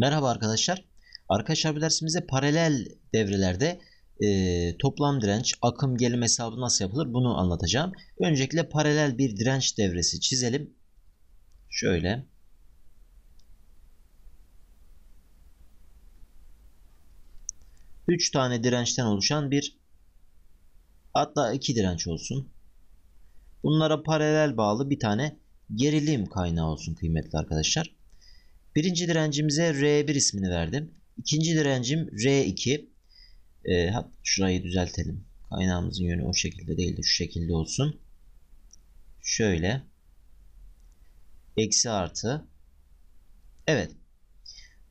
Merhaba arkadaşlar. Arkadaşlar bu dersimizde paralel devrelerde e, toplam direnç, akım gelim hesabı nasıl yapılır bunu anlatacağım. Öncelikle paralel bir direnç devresi çizelim. Şöyle. Üç tane dirençten oluşan bir hatta iki direnç olsun. Bunlara paralel bağlı bir tane gerilim kaynağı olsun kıymetli arkadaşlar. Birinci direncimize R1 ismini verdim. İkinci direncim R2. E, ee, şurayı düzeltelim. Kaynağımızın yönü o şekilde değil de şu şekilde olsun. Şöyle. Eksi artı. Evet.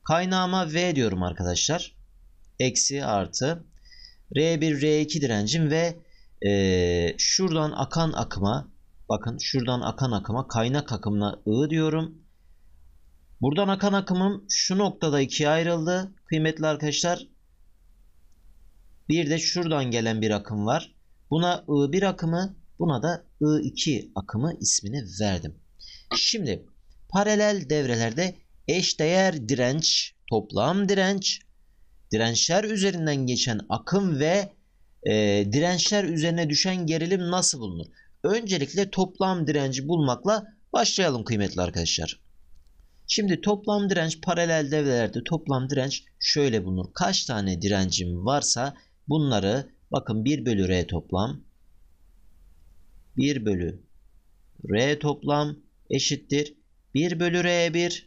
Kaynağıma V diyorum arkadaşlar. Eksi artı. R1, R2 direncim ve e, şuradan akan akıma bakın şuradan akan akıma kaynak akımına I diyorum. Buradan akan akımım şu noktada ikiye ayrıldı. Kıymetli arkadaşlar bir de şuradan gelen bir akım var. Buna I1 akımı buna da I2 akımı ismini verdim. Şimdi paralel devrelerde eşdeğer direnç, toplam direnç, dirençler üzerinden geçen akım ve e, dirençler üzerine düşen gerilim nasıl bulunur? Öncelikle toplam direnci bulmakla başlayalım kıymetli arkadaşlar. Şimdi toplam direnç paralel devrelerde toplam direnç şöyle bulunur. Kaç tane direncim varsa bunları bakın 1 bölü R toplam 1 bölü R toplam eşittir 1 bölü R1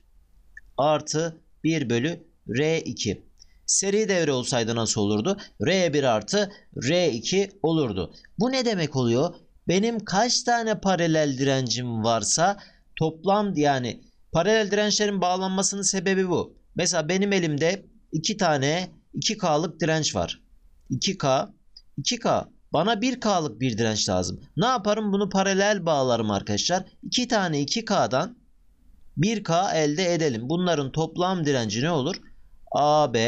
artı 1 bölü R2. Seri devre olsaydı nasıl olurdu? R1 artı R2 olurdu. Bu ne demek oluyor? Benim kaç tane paralel direncim varsa toplam yani Paralel dirençlerin bağlanmasının sebebi bu. Mesela benim elimde 2 tane 2K'lık direnç var. 2K, 2K. Bana 1K'lık bir direnç lazım. Ne yaparım? Bunu paralel bağlarım arkadaşlar. 2 tane 2K'dan 1K elde edelim. Bunların toplam direnci ne olur? AB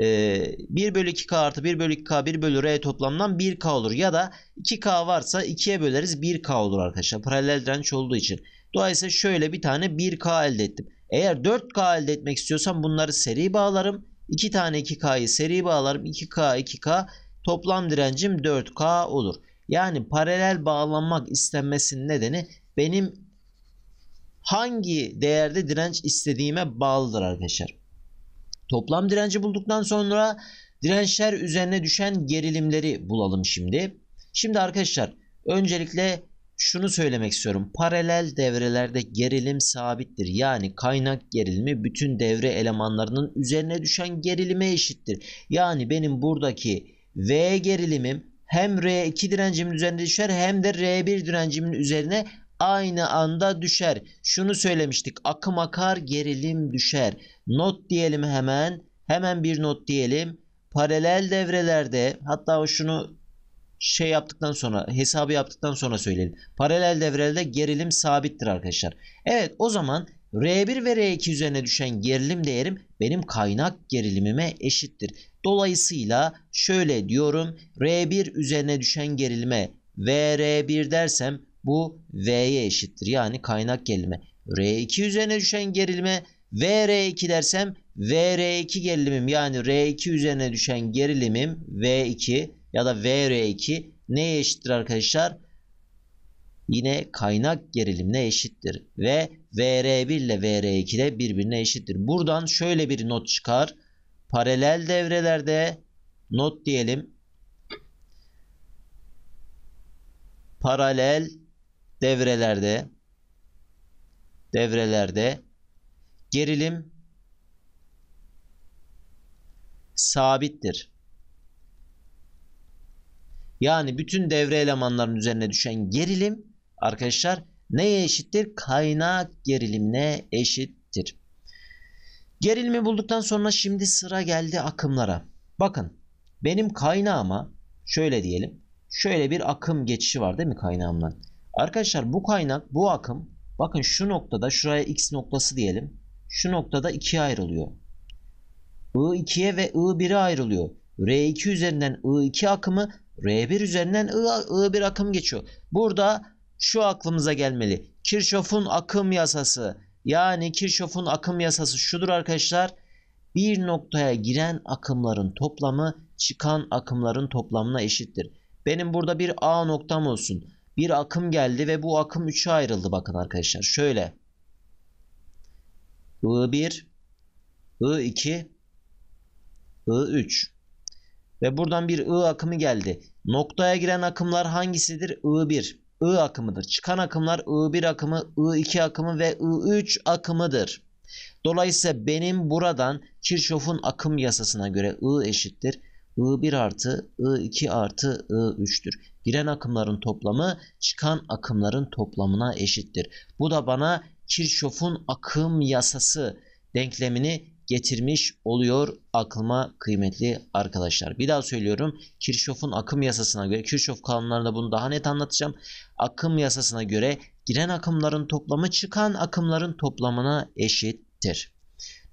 e, 1 bölü 2K artı 1 bölü 2K 1 bölü R toplamdan 1K olur. Ya da 2K varsa 2'ye böleriz 1K olur arkadaşlar. Paralel direnç olduğu için. Dolayısıyla şöyle bir tane 1K elde ettim. Eğer 4K elde etmek istiyorsam bunları seri bağlarım. 2 tane 2K'yı seri bağlarım. 2K 2K toplam direncim 4K olur. Yani paralel bağlanmak istenmesinin nedeni benim hangi değerde direnç istediğime bağlıdır arkadaşlar. Toplam direnci bulduktan sonra dirençler üzerine düşen gerilimleri bulalım şimdi. Şimdi arkadaşlar öncelikle şunu söylemek istiyorum. Paralel devrelerde gerilim sabittir. Yani kaynak gerilimi bütün devre elemanlarının üzerine düşen gerilime eşittir. Yani benim buradaki V gerilimim hem R2 direncimin üzerine düşer hem de R1 direncimin üzerine aynı anda düşer. Şunu söylemiştik. Akım akar, gerilim düşer. Not diyelim hemen. Hemen bir not diyelim. Paralel devrelerde hatta şunu şey yaptıktan sonra hesabı yaptıktan sonra söyleyelim. Paralel devrelde gerilim sabittir arkadaşlar. Evet o zaman R1 ve R2 üzerine düşen gerilim değerim benim kaynak gerilimime eşittir. Dolayısıyla şöyle diyorum R1 üzerine düşen gerilime VR1 dersem bu V'ye eşittir. Yani kaynak gerilime. R2 üzerine düşen gerilime VR2 dersem VR2 gerilimim yani R2 üzerine düşen gerilimim V2 ya da VR2 neye eşittir arkadaşlar? Yine kaynak gerilimine eşittir. Ve VR1 ile VR2 de birbirine eşittir. Buradan şöyle bir not çıkar. Paralel devrelerde not diyelim. Paralel devrelerde devrelerde gerilim sabittir. Yani bütün devre elemanlarının üzerine düşen gerilim arkadaşlar neye eşittir? Kaynak gerilimine eşittir. Gerilimi bulduktan sonra şimdi sıra geldi akımlara. Bakın benim kaynağıma şöyle diyelim. Şöyle bir akım geçişi var değil mi kaynağımdan? Arkadaşlar bu kaynak bu akım bakın şu noktada şuraya x noktası diyelim. Şu noktada ikiye ayrılıyor. I2'ye ve I1'e ayrılıyor. R2 üzerinden I2 akımı R1 üzerinden I, I1 akım geçiyor. Burada şu aklımıza gelmeli. Kirchhoff'un akım yasası. Yani Kirchhoff'un akım yasası şudur arkadaşlar. Bir noktaya giren akımların toplamı çıkan akımların toplamına eşittir. Benim burada bir A noktam olsun. Bir akım geldi ve bu akım 3'e ayrıldı bakın arkadaşlar. Şöyle. I1, I2, I3. Ve buradan bir I akımı geldi. Noktaya giren akımlar hangisidir? I1. I akımıdır. Çıkan akımlar I1 akımı, I2 akımı ve I3 akımıdır. Dolayısıyla benim buradan Kirchhoff'un akım yasasına göre I eşittir. I1 artı I2 artı I3'tür. Giren akımların toplamı çıkan akımların toplamına eşittir. Bu da bana Kirchhoff'un akım yasası denklemini getirmiş oluyor aklıma kıymetli arkadaşlar. Bir daha söylüyorum. Kirchhoff'un akım yasasına göre Kirchhoff kanunlarında bunu daha net anlatacağım. Akım yasasına göre giren akımların toplamı çıkan akımların toplamına eşittir.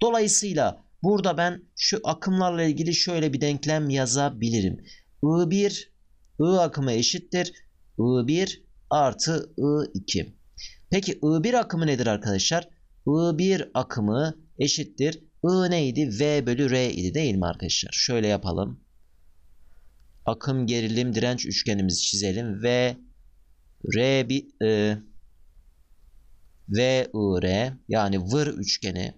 Dolayısıyla burada ben şu akımlarla ilgili şöyle bir denklem yazabilirim. I1 I akımı eşittir. I1 artı I2. Peki I1 akımı nedir arkadaşlar? I1 akımı eşittir I neydi? V bölü R idi değil mi arkadaşlar? Şöyle yapalım. Akım gerilim direnç üçgenimizi çizelim. V R bir I e, V I R yani vır üçgeni.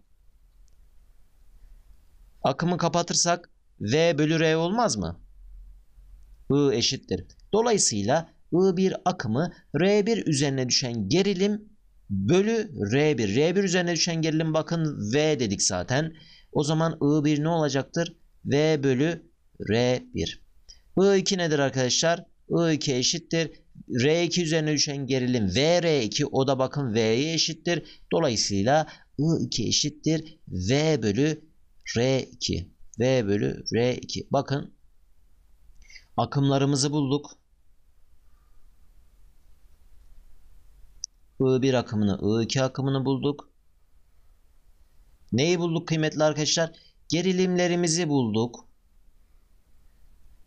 Akımı kapatırsak V bölü R olmaz mı? I eşittir. Dolayısıyla i bir akımı r bir üzerine düşen gerilim bölü R1. R1 üzerine düşen gerilim bakın V dedik zaten. O zaman I1 ne olacaktır? V bölü R1. I2 nedir arkadaşlar? I2 eşittir. R2 üzerine düşen gerilim VR2 o da bakın V'ye eşittir. Dolayısıyla I2 eşittir. V bölü R2. V bölü R2. Bakın akımlarımızı bulduk. I1 akımını, I2 akımını bulduk. Neyi bulduk kıymetli arkadaşlar? Gerilimlerimizi bulduk.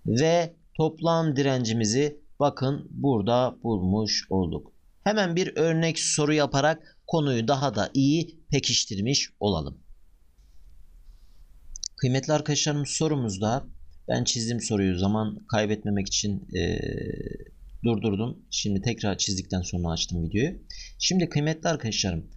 Ve toplam direncimizi bakın burada bulmuş olduk. Hemen bir örnek soru yaparak konuyu daha da iyi pekiştirmiş olalım. Kıymetli arkadaşlarım sorumuzda ben çizdim soruyu zaman kaybetmemek için ee, durdurdum. Şimdi tekrar çizdikten sonra açtım videoyu. Şimdi kıymetli arkadaşlarım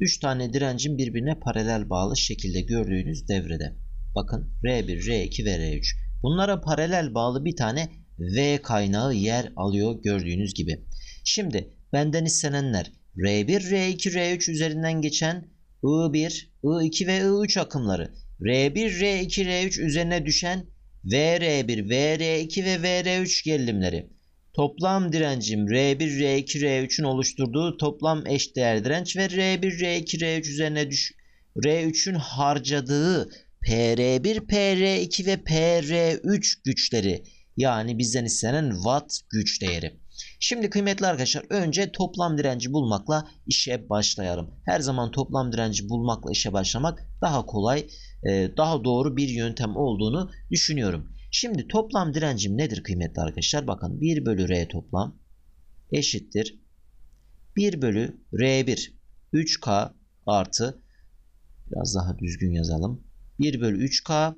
3 tane direncin birbirine paralel bağlı şekilde gördüğünüz devrede. Bakın R1, R2 ve R3. Bunlara paralel bağlı bir tane V kaynağı yer alıyor gördüğünüz gibi. Şimdi benden istenenler R1, R2, R3 üzerinden geçen I1, I2 ve I3 akımları. R1, R2, R3 üzerine düşen VR1, VR2 ve VR3 gerilimleri. Toplam direncim R1, R2, R3'ün oluşturduğu toplam eşdeğer direnç ve R1, R2, R3 üzerine düş R3'ün harcadığı PR1, PR2 ve PR3 güçleri yani bizden istenen watt güç değeri. Şimdi kıymetli arkadaşlar önce toplam direnci bulmakla işe başlayalım. Her zaman toplam direnci bulmakla işe başlamak daha kolay, e, daha doğru bir yöntem olduğunu düşünüyorum. Şimdi toplam direncim nedir kıymetli arkadaşlar? Bakın 1 bölü R toplam eşittir. 1 bölü R1 3K artı biraz daha düzgün yazalım. 1 bölü 3K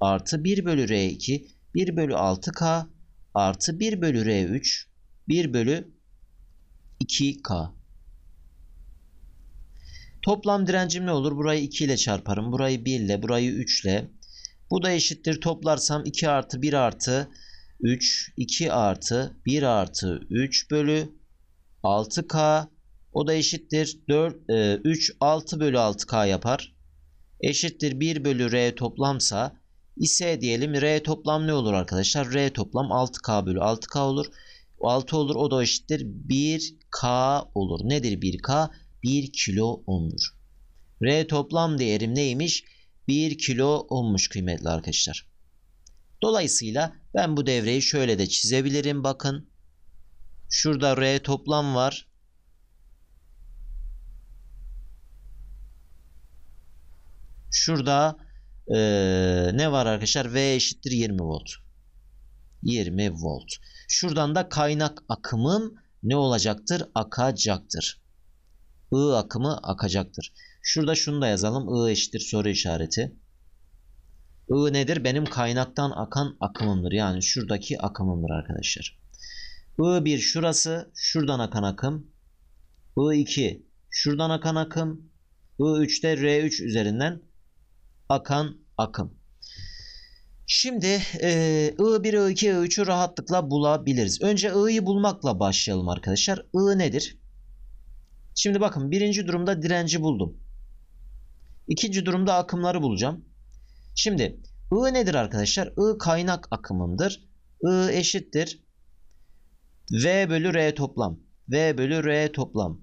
artı 1 bölü R2 1 bölü 6K artı 1 bölü R3 1 bölü 2K. Toplam direncim ne olur? Burayı 2 ile çarparım. Burayı 1 ile, burayı 3 ile, bu da eşittir. Toplarsam 2 artı 1 artı 3, 2 artı 1 artı 3 bölü 6K. O da eşittir. 4, e, 3, 6 bölü 6K yapar. Eşittir 1 bölü R toplamsa ise diyelim R toplam ne olur arkadaşlar? R toplam 6K bölü 6K olur. 6 olur o da eşittir 1K olur. Nedir 1K? 1 kilo ohmdur. R toplam değerim neymiş? 1 kilo olmuş kıymetli arkadaşlar. Dolayısıyla ben bu devreyi şöyle de çizebilirim. Bakın şurada R toplam var. Şurada ee, ne var arkadaşlar? V eşittir 20 volt. 20 volt. Şuradan da kaynak akımım ne olacaktır? Akacaktır. I akımı akacaktır. Şurada şunu da yazalım. I eşittir soru işareti. I nedir? Benim kaynaktan akan akımımdır. Yani şuradaki akımımdır arkadaşlar. I1 şurası. Şuradan akan akım. I2 şuradan akan akım. I3'te R3 üzerinden akan akım. Şimdi e, I1, I2, I3'ü rahatlıkla bulabiliriz. Önce I'yi bulmakla başlayalım arkadaşlar. I nedir? Şimdi bakın birinci durumda direnci buldum. İkinci durumda akımları bulacağım. Şimdi I nedir arkadaşlar? I kaynak akımımdır. I eşittir. V bölü R toplam. V bölü R toplam.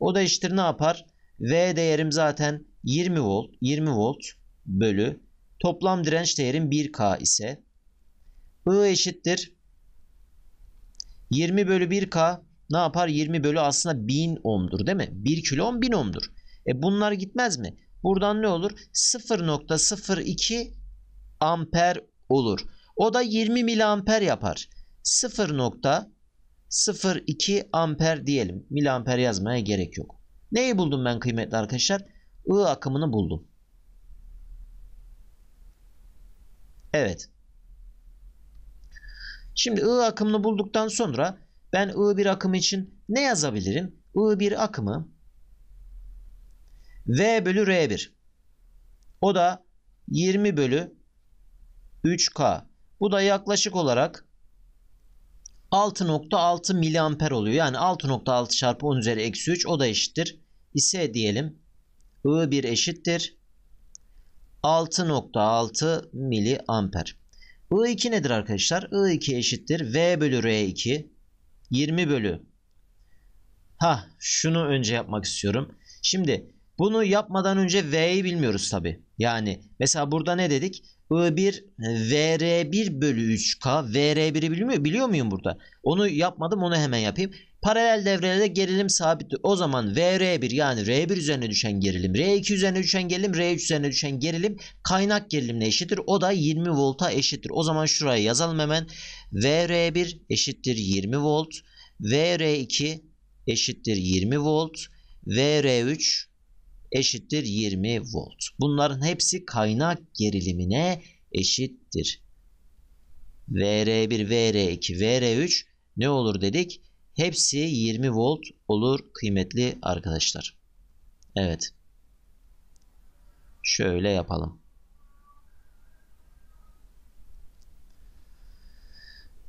O da işte ne yapar? V değerim zaten 20 volt. 20 volt bölü. Toplam direnç değerim 1K ise. I eşittir. 20 bölü 1K ne yapar? 20 bölü aslında 1000 ohm'dur değil mi? 1 kilo ohm 1000 ohm'dur. E bunlar gitmez mi? Buradan ne olur? 0.02 amper olur. O da 20 miliamper yapar. 0.02 amper diyelim. Miliamper yazmaya gerek yok. Neyi buldum ben kıymetli arkadaşlar? I akımını buldum. Evet. Şimdi I akımını bulduktan sonra ben i bir akım için ne yazabilirim? i bir akımı V bölü R1. O da 20 bölü 3K. Bu da yaklaşık olarak 6.6 miliamper oluyor. Yani 6.6 çarpı 10 üzeri eksi 3 o da eşittir. İse diyelim I1 eşittir. 6.6 miliamper. I2 nedir arkadaşlar? I2 eşittir. V bölü R2 20 bölü. Ha şunu önce yapmak istiyorum. Şimdi bunu yapmadan önce V'yi bilmiyoruz tabi. Yani mesela burada ne dedik? I1 VR1 bölü 3K VR1'i bilmiyor, biliyor muyum burada? Onu yapmadım onu hemen yapayım. Paralel devrelerde gerilim sabit. O zaman VR1 yani R1 üzerine düşen gerilim, R2 üzerine düşen gerilim, R3 üzerine düşen gerilim kaynak gerilimle eşittir. O da 20 volta eşittir. O zaman şuraya yazalım hemen. VR1 eşittir 20 volt. VR2 eşittir 20 volt. VR3 eşittir 20 volt. Bunların hepsi kaynak gerilimine eşittir. VR1, VR2, VR3 ne olur dedik? Hepsi 20 volt olur kıymetli arkadaşlar. Evet. Şöyle yapalım.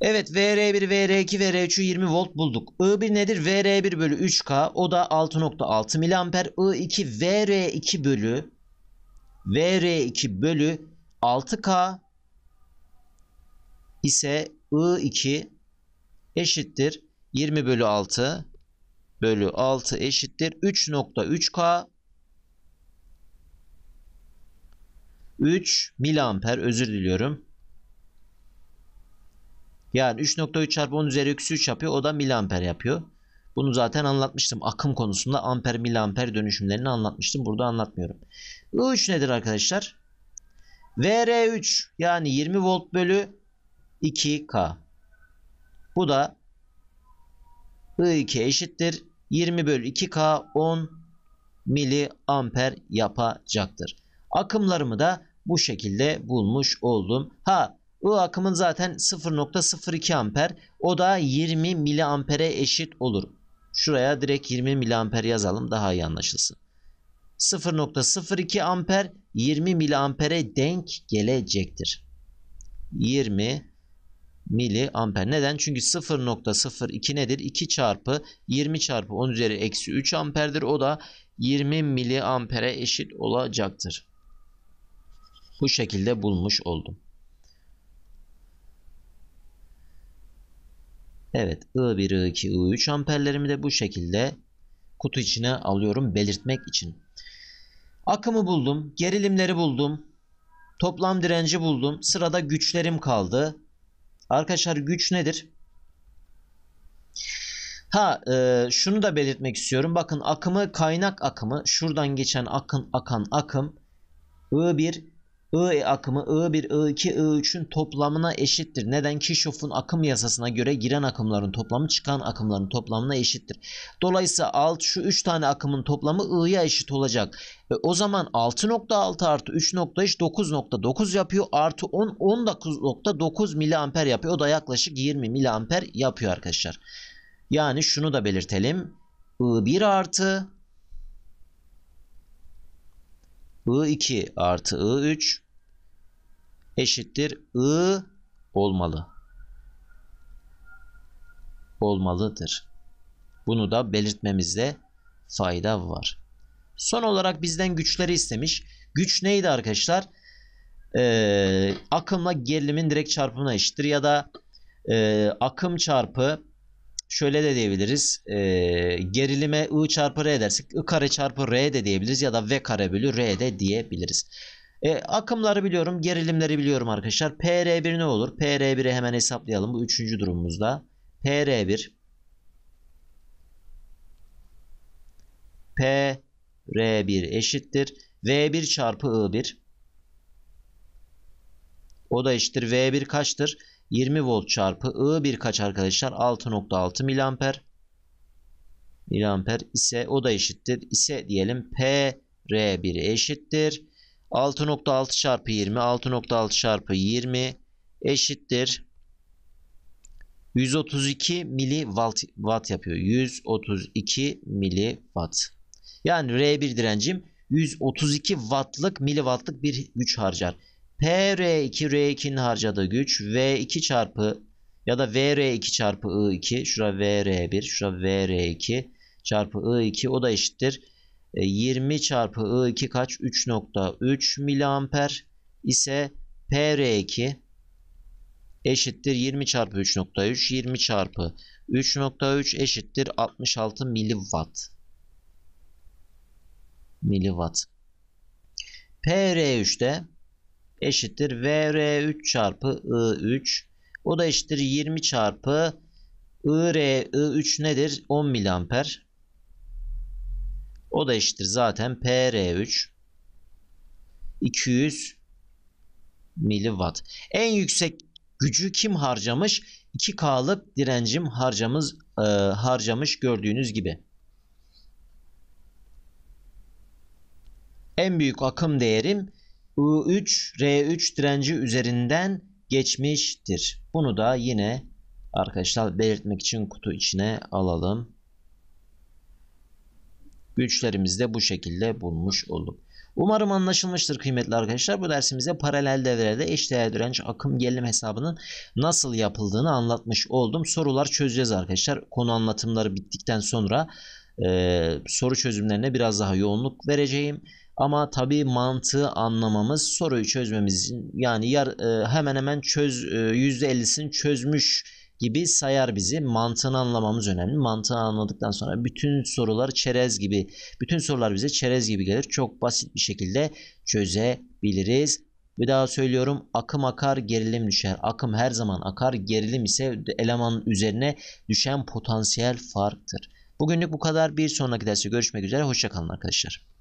Evet VR1, VR2, VR3'ü 20 volt bulduk. I1 nedir? VR1 bölü 3K o da 6.6 miliamper. I2 VR2 bölü VR2 bölü 6K ise I2 eşittir 20 bölü 6 bölü 6 eşittir 3.3K 3 miliamper özür diliyorum. Yani 3.3 çarpı 10 üzeri 3 yapıyor. O da miliamper yapıyor. Bunu zaten anlatmıştım. Akım konusunda amper miliamper dönüşümlerini anlatmıştım. Burada anlatmıyorum. I3 nedir arkadaşlar? VR3 yani 20 volt bölü 2K. Bu da I2 eşittir. 20 bölü 2K 10 miliamper yapacaktır. Akımlarımı da bu şekilde bulmuş oldum. Ha bu akımın zaten 0.02 amper. O da 20 miliampere eşit olur. Şuraya direkt 20 miliamper yazalım daha iyi anlaşılsın. 0.02 amper 20 miliampere denk gelecektir. 20 mili amper. Neden? Çünkü 0.02 nedir? 2 çarpı 20 çarpı 10 üzeri eksi 3 amperdir. O da 20 mili amper'e eşit olacaktır. Bu şekilde bulmuş oldum. Evet I1, I2, I3 amperlerimi de bu şekilde kutu içine alıyorum belirtmek için. Akımı buldum, gerilimleri buldum, toplam direnci buldum. Sırada güçlerim kaldı. Arkadaşlar güç nedir? Ha e, şunu da belirtmek istiyorum. Bakın akımı kaynak akımı şuradan geçen akın akan akım I1 I akımı I1, I2, I3'ün toplamına eşittir. Neden? Kirchhoff'un akım yasasına göre giren akımların toplamı çıkan akımların toplamına eşittir. Dolayısıyla alt şu 3 tane akımın toplamı I'ya eşit olacak. E, o zaman 6.6 artı 3.3 9.9 yapıyor. Artı 10 19.9 miliamper yapıyor. O da yaklaşık 20 miliamper yapıyor arkadaşlar. Yani şunu da belirtelim. I1 artı I2 artı I3 eşittir I olmalı. Olmalıdır. Bunu da belirtmemizde fayda var. Son olarak bizden güçleri istemiş. Güç neydi arkadaşlar? Ee, akımla gerilimin direkt çarpımına eşittir ya da e, akım çarpı şöyle de diyebiliriz. E, gerilime I çarpı R dersek I kare çarpı R de diyebiliriz ya da V kare bölü R de diyebiliriz. E, akımları biliyorum. Gerilimleri biliyorum arkadaşlar. PR1 ne olur? PR1'i hemen hesaplayalım. Bu üçüncü durumumuzda. PR1 pr 1 eşittir. V1 çarpı I1 o da eşittir. V1 kaçtır? 20 volt çarpı I bir kaç arkadaşlar 6.6 miliamper miliamper ise o da eşittir ise diyelim P R1 eşittir 6.6 çarpı 20 6.6 çarpı 20 eşittir 132 miliwatt watt yapıyor 132 miliwatt yani R1 direncim 132 wattlık miliwattlık bir güç harcar. PR2 R2'nin harcadığı güç V2 çarpı ya da VR2 çarpı I2 şura VR1 şura VR2 çarpı I2 o da eşittir. 20 e, çarpı I2 kaç? 3.3 miliamper ise PR2 eşittir 20 çarpı 3.3 20 çarpı 3.3 eşittir 66 miliwatt miliwatt PR3'te eşittir VR3 çarpı I3. O da eşittir 20 çarpı IR3 i nedir? 10 miliamper. O da eşittir zaten PR3 200 miliwatt. En yüksek gücü kim harcamış? 2K'lık direncim harcamız e, harcamış gördüğünüz gibi. En büyük akım değerim U3 R3 direnci üzerinden geçmiştir. Bunu da yine arkadaşlar belirtmek için kutu içine alalım. Güçlerimizi de bu şekilde bulmuş olduk. Umarım anlaşılmıştır kıymetli arkadaşlar. Bu dersimize paralel devrede eşdeğer direnç akım gelim hesabının nasıl yapıldığını anlatmış oldum. Sorular çözeceğiz arkadaşlar. Konu anlatımları bittikten sonra e, soru çözümlerine biraz daha yoğunluk vereceğim. Ama tabii mantığı anlamamız soruyu çözmemiz için yani yar, e, hemen hemen çöz e, %50'sini çözmüş gibi sayar bizi. Mantığını anlamamız önemli. Mantığı anladıktan sonra bütün sorular çerez gibi, bütün sorular bize çerez gibi gelir. Çok basit bir şekilde çözebiliriz. Bir daha söylüyorum akım akar gerilim düşer. Akım her zaman akar gerilim ise elemanın üzerine düşen potansiyel farktır. Bugünlük bu kadar. Bir sonraki derste görüşmek üzere. Hoşçakalın arkadaşlar.